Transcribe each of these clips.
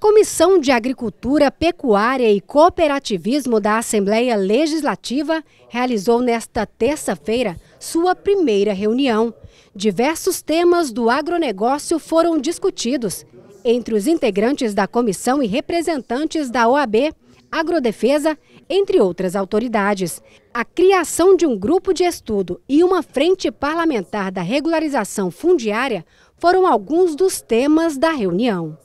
Comissão de Agricultura, Pecuária e Cooperativismo da Assembleia Legislativa realizou nesta terça-feira sua primeira reunião. Diversos temas do agronegócio foram discutidos. Entre os integrantes da comissão e representantes da OAB, Agrodefesa, entre outras autoridades. A criação de um grupo de estudo e uma frente parlamentar da regularização fundiária foram alguns dos temas da reunião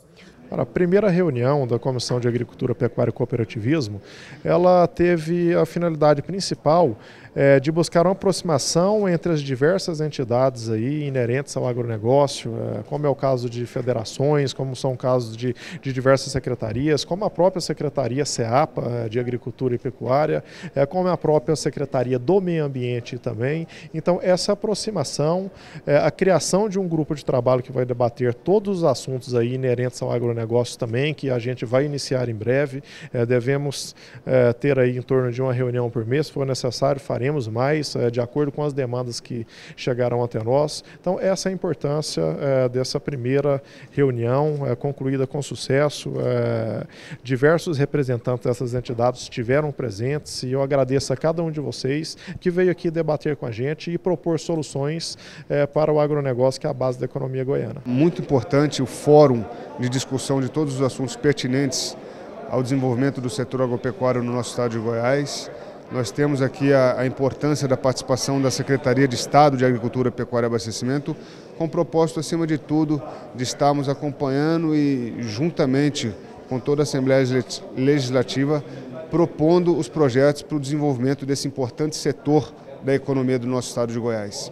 a primeira reunião da Comissão de Agricultura, Pecuária e Cooperativismo, ela teve a finalidade principal é, de buscar uma aproximação entre as diversas entidades aí inerentes ao agronegócio, é, como é o caso de federações, como são casos de, de diversas secretarias, como a própria Secretaria SEAPA eh, de Agricultura e Pecuária, é, como a própria Secretaria do Meio Ambiente também. Então, essa aproximação, é, a criação de um grupo de trabalho que vai debater todos os assuntos aí inerentes ao agronegócio, agronegócio também, que a gente vai iniciar em breve. É, devemos é, ter aí em torno de uma reunião por mês, se for necessário, faremos mais, é, de acordo com as demandas que chegarão até nós. Então, essa é a importância é, dessa primeira reunião, é, concluída com sucesso. diversos representantes dessas entidades estiveram presentes e eu agradeço a cada um de vocês que veio aqui debater com a gente e propor soluções para o agronegócio, que é a base da economia goiana. Muito importante o fórum de discussão discussão de todos os assuntos pertinentes ao desenvolvimento do setor agropecuário no nosso estado de Goiás. Nós temos aqui a, a, importância da participação da Secretaria de Estado de Agricultura, Pecuária e Abastecimento, com o propósito, acima de tudo, de estarmos acompanhando e, juntamente com toda a Assembleia Legislativa, propondo os projetos para o desenvolvimento desse importante setor da economia do nosso estado de Goiás.